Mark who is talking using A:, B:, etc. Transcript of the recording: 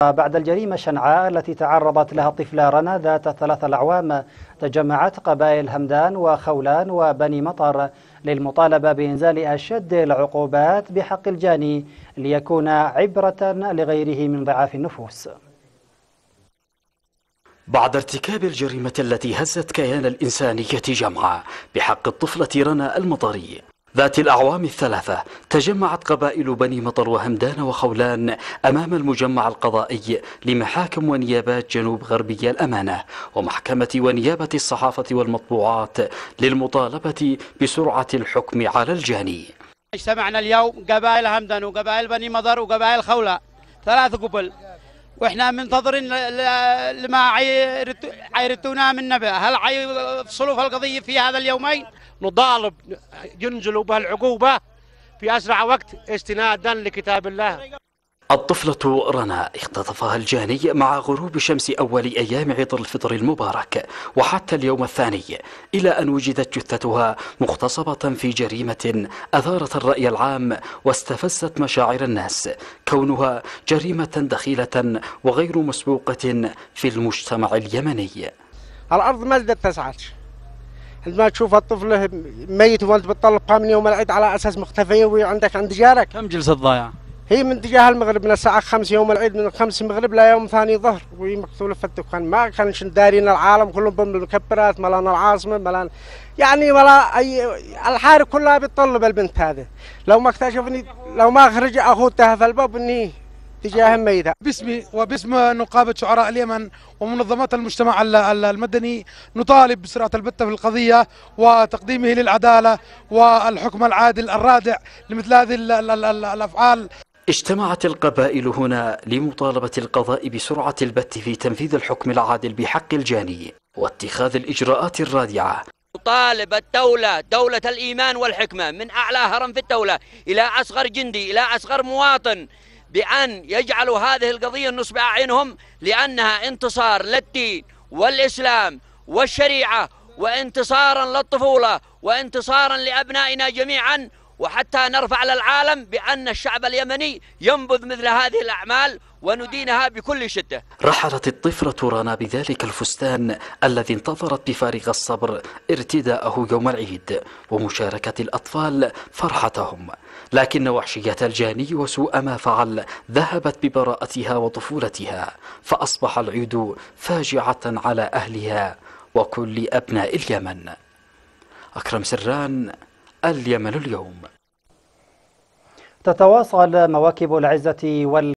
A: بعد الجريمة شنعاء التي تعرضت لها الطفلة رنا ذات ثلاثة الأعوام تجمعت قبائل همدان وخولان وبني مطر للمطالبة بإنزال أشد العقوبات بحق الجاني ليكون عبرة لغيره من ضعاف النفوس بعد ارتكاب الجريمة التي هزت كيان الإنسانية جمعاء بحق الطفلة رنا المطري ذات الأعوام الثلاثة تجمعت قبائل بني مطر وهمدان وخولان أمام المجمع القضائي لمحاكم ونيابات جنوب غربي الأمانة ومحكمة ونيابة الصحافة والمطبوعات للمطالبة بسرعة الحكم على الجاني اجتمعنا اليوم قبائل همدان وقبائل بني مطر وقبائل خولة ثلاث قبل واحنا منتظرين لما عيرتونا من نبأ هل عيفصلوا في القضيه في هذا اليومين نطالب ينزلوا بهالعقوبه
B: في اسرع وقت استنادا لكتاب الله
A: الطفلة رنا اختطفها الجاني مع غروب شمس أول أيام عيد الفطر المبارك وحتى اليوم الثاني إلى أن وجدت جثتها مختصبة في جريمة أثارت الرأي العام واستفزت مشاعر الناس كونها جريمة دخيلة وغير مسبوقة في المجتمع اليمني الأرض ما زدت تسعتش
B: عندما تشوف الطفل ميت وانت بتطلبها من يوم العيد على أساس مختفية وعندك عند جارك كم جلسة ضايعة هي من اتجاه المغرب من الساعة خمس يوم العيد من 5 المغرب لا يوم ثاني ظهر وهي مقتولة في الدكان ما كانش دارين العالم كلهم بالمكبرات ملان العاصمة ملان يعني ولا أي الحارة كلها بتطلب البنت هذه لو ما اكتشفني لو ما خرج أخوتها في الباب إني تجاه ميتة باسمي وباسم نقابة شعراء اليمن ومنظمات المجتمع المدني نطالب بسرعة البتة في القضية وتقديمه للعدالة والحكم العادل الرادع
A: لمثل هذه الأفعال اجتمعت القبائل هنا لمطالبة القضاء بسرعة البت في تنفيذ الحكم العادل بحق الجاني واتخاذ الإجراءات الرادعة
C: طالب الدولة دولة الإيمان والحكمة من أعلى هرم في الدولة إلى أصغر جندي إلى أصغر مواطن بأن يجعلوا هذه القضية نصب أعينهم لأنها انتصار للدين والإسلام والشريعة وانتصارا للطفولة وانتصارا لأبنائنا جميعا وحتى نرفع للعالم بأن الشعب اليمني ينبذ مثل هذه الأعمال وندينها بكل شدة
A: رحلت الطفرة رنا بذلك الفستان الذي انتظرت بفارغ الصبر ارتداءه يوم العيد ومشاركة الأطفال فرحتهم لكن وحشية الجاني وسوء ما فعل ذهبت ببراءتها وطفولتها فأصبح العيد فاجعة على أهلها وكل أبناء اليمن أكرم سران اليمن اليوم تتواصل مواكب العزة وال